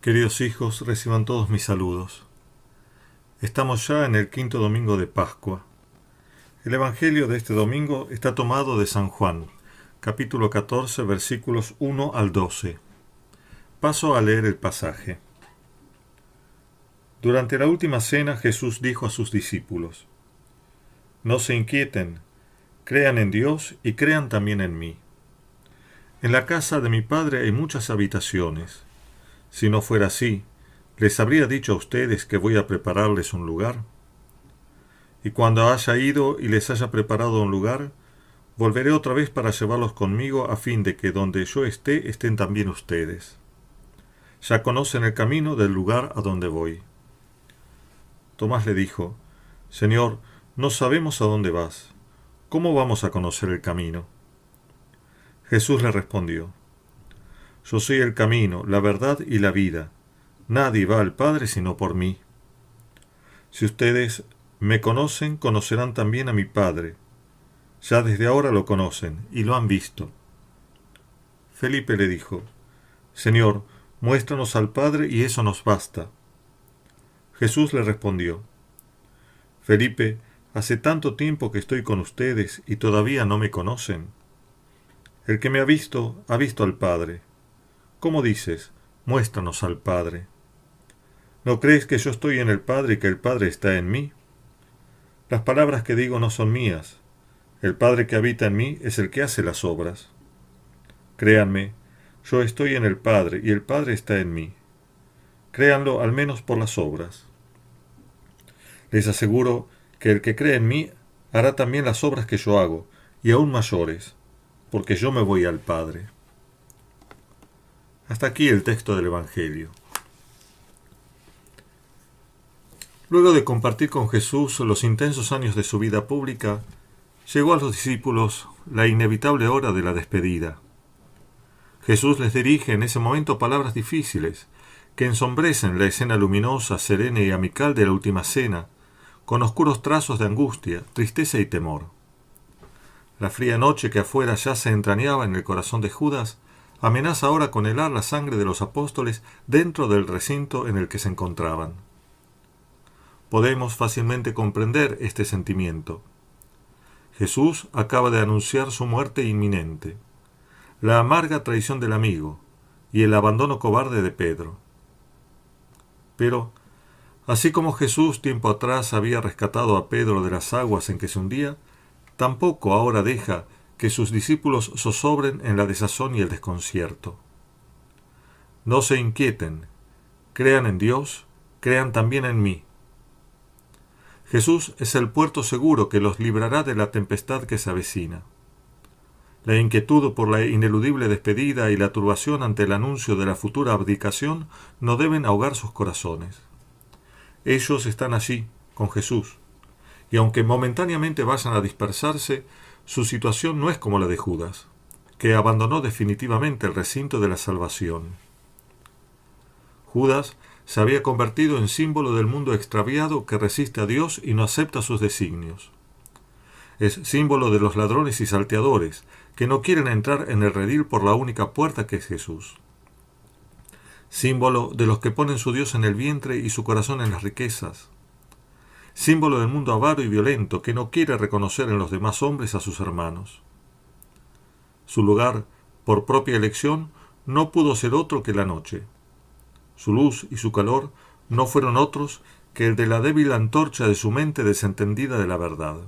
Queridos hijos, reciban todos mis saludos. Estamos ya en el quinto domingo de Pascua. El Evangelio de este domingo está tomado de San Juan, capítulo 14, versículos 1 al 12. Paso a leer el pasaje. Durante la última cena Jesús dijo a sus discípulos, No se inquieten, crean en Dios y crean también en mí. En la casa de mi Padre hay muchas habitaciones. Si no fuera así, ¿les habría dicho a ustedes que voy a prepararles un lugar? Y cuando haya ido y les haya preparado un lugar, volveré otra vez para llevarlos conmigo a fin de que donde yo esté estén también ustedes. Ya conocen el camino del lugar a donde voy. Tomás le dijo, Señor, no sabemos a dónde vas. ¿Cómo vamos a conocer el camino? Jesús le respondió, yo soy el camino, la verdad y la vida. Nadie va al Padre sino por mí. Si ustedes me conocen, conocerán también a mi Padre. Ya desde ahora lo conocen y lo han visto. Felipe le dijo, Señor, muéstranos al Padre y eso nos basta. Jesús le respondió, Felipe, hace tanto tiempo que estoy con ustedes y todavía no me conocen. El que me ha visto, ha visto al Padre. ¿Cómo dices? Muéstranos al Padre. ¿No crees que yo estoy en el Padre y que el Padre está en mí? Las palabras que digo no son mías. El Padre que habita en mí es el que hace las obras. Créanme, yo estoy en el Padre y el Padre está en mí. Créanlo al menos por las obras. Les aseguro que el que cree en mí hará también las obras que yo hago, y aún mayores, porque yo me voy al Padre. Hasta aquí el texto del Evangelio. Luego de compartir con Jesús los intensos años de su vida pública, llegó a los discípulos la inevitable hora de la despedida. Jesús les dirige en ese momento palabras difíciles que ensombrecen la escena luminosa, serena y amical de la última cena, con oscuros trazos de angustia, tristeza y temor. La fría noche que afuera ya se entrañaba en el corazón de Judas amenaza ahora con helar la sangre de los apóstoles dentro del recinto en el que se encontraban. Podemos fácilmente comprender este sentimiento. Jesús acaba de anunciar su muerte inminente, la amarga traición del amigo y el abandono cobarde de Pedro. Pero, así como Jesús tiempo atrás había rescatado a Pedro de las aguas en que se hundía, tampoco ahora deja que sus discípulos zozobren en la desazón y el desconcierto. No se inquieten, crean en Dios, crean también en mí. Jesús es el puerto seguro que los librará de la tempestad que se avecina. La inquietud por la ineludible despedida y la turbación ante el anuncio de la futura abdicación no deben ahogar sus corazones. Ellos están allí, con Jesús, y aunque momentáneamente vayan a dispersarse, su situación no es como la de Judas, que abandonó definitivamente el recinto de la salvación. Judas se había convertido en símbolo del mundo extraviado que resiste a Dios y no acepta sus designios. Es símbolo de los ladrones y salteadores, que no quieren entrar en el redil por la única puerta que es Jesús. Símbolo de los que ponen su Dios en el vientre y su corazón en las riquezas símbolo del mundo avaro y violento que no quiere reconocer en los demás hombres a sus hermanos. Su lugar, por propia elección, no pudo ser otro que la noche. Su luz y su calor no fueron otros que el de la débil antorcha de su mente desentendida de la verdad.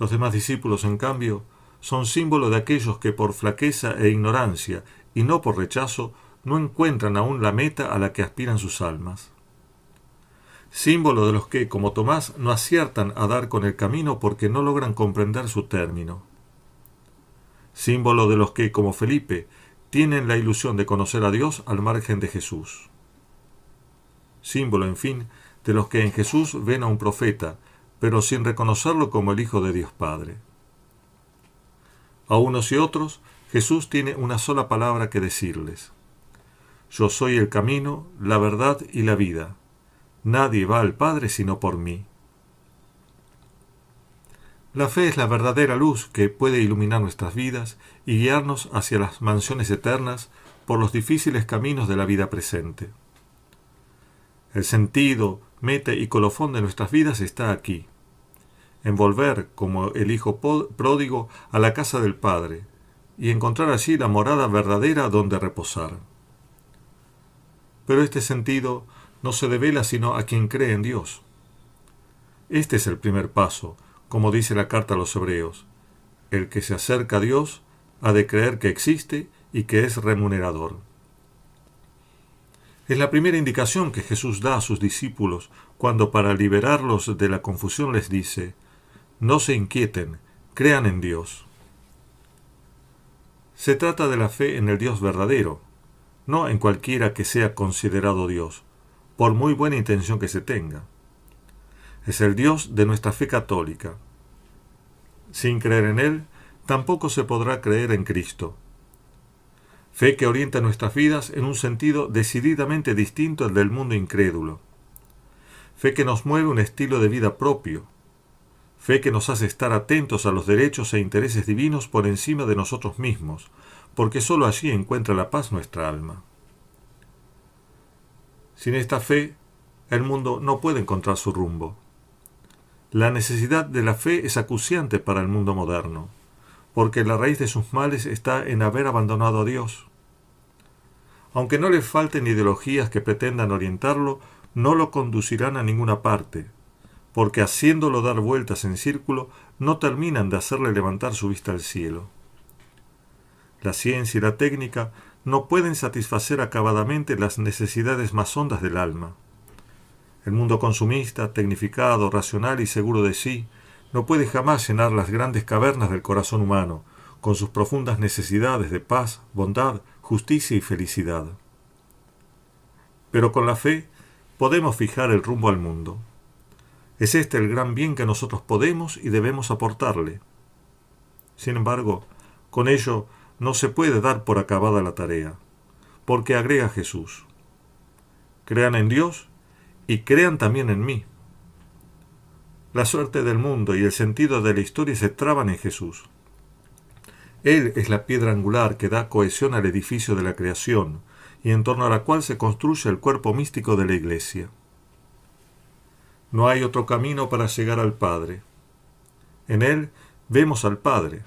Los demás discípulos, en cambio, son símbolo de aquellos que por flaqueza e ignorancia, y no por rechazo, no encuentran aún la meta a la que aspiran sus almas símbolo de los que, como Tomás, no aciertan a dar con el camino porque no logran comprender su término. Símbolo de los que, como Felipe, tienen la ilusión de conocer a Dios al margen de Jesús. Símbolo, en fin, de los que en Jesús ven a un profeta, pero sin reconocerlo como el Hijo de Dios Padre. A unos y otros, Jesús tiene una sola palabra que decirles. Yo soy el camino, la verdad y la vida. Nadie va al Padre sino por mí. La fe es la verdadera luz que puede iluminar nuestras vidas y guiarnos hacia las mansiones eternas por los difíciles caminos de la vida presente. El sentido, mete y colofón de nuestras vidas está aquí. En volver, como el hijo pródigo, a la casa del Padre y encontrar allí la morada verdadera donde reposar. Pero este sentido no se devela sino a quien cree en Dios. Este es el primer paso, como dice la carta a los hebreos. El que se acerca a Dios ha de creer que existe y que es remunerador. Es la primera indicación que Jesús da a sus discípulos cuando para liberarlos de la confusión les dice, no se inquieten, crean en Dios. Se trata de la fe en el Dios verdadero, no en cualquiera que sea considerado Dios, por muy buena intención que se tenga. Es el Dios de nuestra fe católica. Sin creer en Él, tampoco se podrá creer en Cristo. Fe que orienta nuestras vidas en un sentido decididamente distinto al del mundo incrédulo. Fe que nos mueve un estilo de vida propio. Fe que nos hace estar atentos a los derechos e intereses divinos por encima de nosotros mismos, porque sólo allí encuentra la paz nuestra alma. Sin esta fe, el mundo no puede encontrar su rumbo. La necesidad de la fe es acuciante para el mundo moderno, porque la raíz de sus males está en haber abandonado a Dios. Aunque no le falten ideologías que pretendan orientarlo, no lo conducirán a ninguna parte, porque haciéndolo dar vueltas en círculo, no terminan de hacerle levantar su vista al cielo. La ciencia y la técnica no pueden satisfacer acabadamente las necesidades más hondas del alma. El mundo consumista, tecnificado, racional y seguro de sí, no puede jamás llenar las grandes cavernas del corazón humano, con sus profundas necesidades de paz, bondad, justicia y felicidad. Pero con la fe podemos fijar el rumbo al mundo. Es este el gran bien que nosotros podemos y debemos aportarle. Sin embargo, con ello no se puede dar por acabada la tarea, porque agrega Jesús, crean en Dios y crean también en mí. La suerte del mundo y el sentido de la historia se traban en Jesús. Él es la piedra angular que da cohesión al edificio de la creación y en torno a la cual se construye el cuerpo místico de la Iglesia. No hay otro camino para llegar al Padre. En Él vemos al Padre,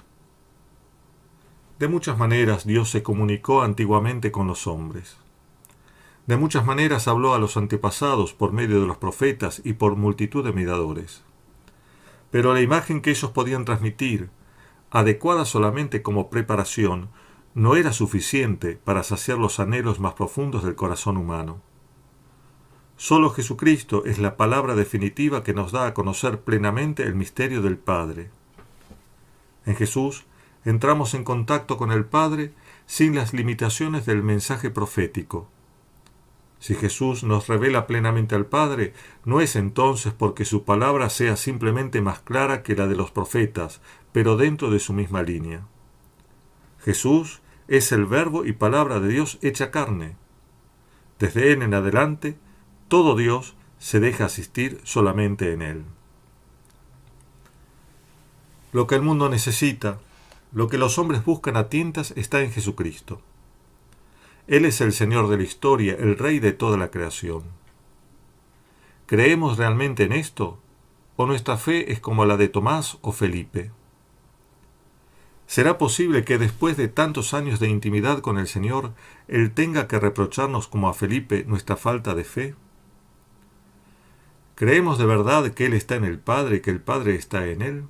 de muchas maneras Dios se comunicó antiguamente con los hombres. De muchas maneras habló a los antepasados por medio de los profetas y por multitud de miradores. Pero la imagen que ellos podían transmitir, adecuada solamente como preparación, no era suficiente para saciar los anhelos más profundos del corazón humano. Solo Jesucristo es la palabra definitiva que nos da a conocer plenamente el misterio del Padre. En Jesús entramos en contacto con el Padre sin las limitaciones del mensaje profético. Si Jesús nos revela plenamente al Padre, no es entonces porque su palabra sea simplemente más clara que la de los profetas, pero dentro de su misma línea. Jesús es el verbo y palabra de Dios hecha carne. Desde Él en adelante, todo Dios se deja asistir solamente en Él. Lo que el mundo necesita, lo que los hombres buscan a tientas está en Jesucristo. Él es el Señor de la historia, el Rey de toda la creación. ¿Creemos realmente en esto? ¿O nuestra fe es como la de Tomás o Felipe? ¿Será posible que después de tantos años de intimidad con el Señor, Él tenga que reprocharnos como a Felipe nuestra falta de fe? ¿Creemos de verdad que Él está en el Padre y que el Padre está en Él?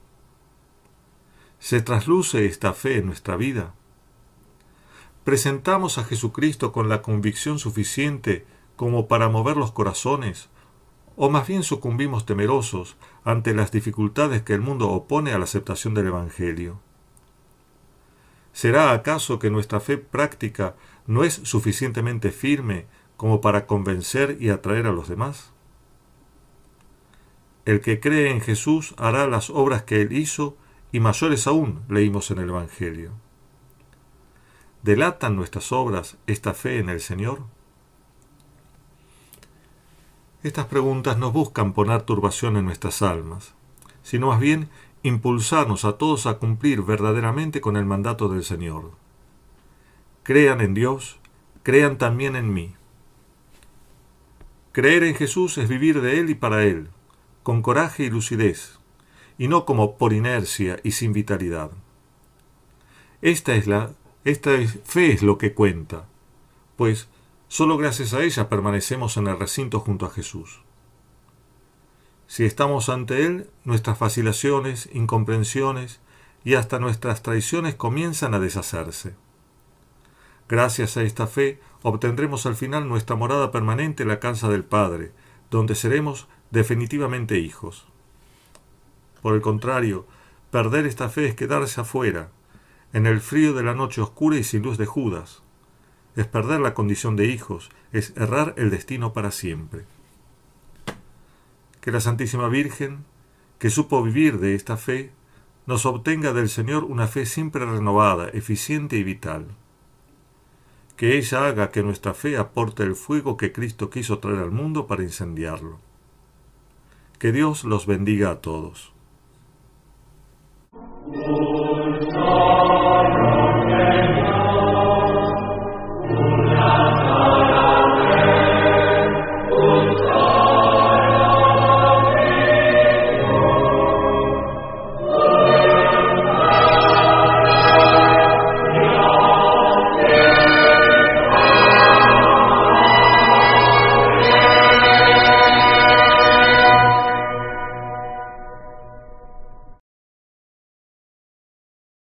se trasluce esta fe en nuestra vida. Presentamos a Jesucristo con la convicción suficiente como para mover los corazones, o más bien sucumbimos temerosos ante las dificultades que el mundo opone a la aceptación del Evangelio. ¿Será acaso que nuestra fe práctica no es suficientemente firme como para convencer y atraer a los demás? El que cree en Jesús hará las obras que él hizo y mayores aún leímos en el Evangelio. ¿Delatan nuestras obras esta fe en el Señor? Estas preguntas no buscan poner turbación en nuestras almas, sino más bien impulsarnos a todos a cumplir verdaderamente con el mandato del Señor. Crean en Dios, crean también en mí. Creer en Jesús es vivir de Él y para Él, con coraje y lucidez, y no como por inercia y sin vitalidad. Esta es la esta fe es lo que cuenta, pues solo gracias a ella permanecemos en el recinto junto a Jesús. Si estamos ante Él, nuestras vacilaciones, incomprensiones y hasta nuestras traiciones comienzan a deshacerse. Gracias a esta fe obtendremos al final nuestra morada permanente en la casa del Padre, donde seremos definitivamente hijos. Por el contrario, perder esta fe es quedarse afuera, en el frío de la noche oscura y sin luz de Judas. Es perder la condición de hijos, es errar el destino para siempre. Que la Santísima Virgen, que supo vivir de esta fe, nos obtenga del Señor una fe siempre renovada, eficiente y vital. Que ella haga que nuestra fe aporte el fuego que Cristo quiso traer al mundo para incendiarlo. Que Dios los bendiga a todos. Lord,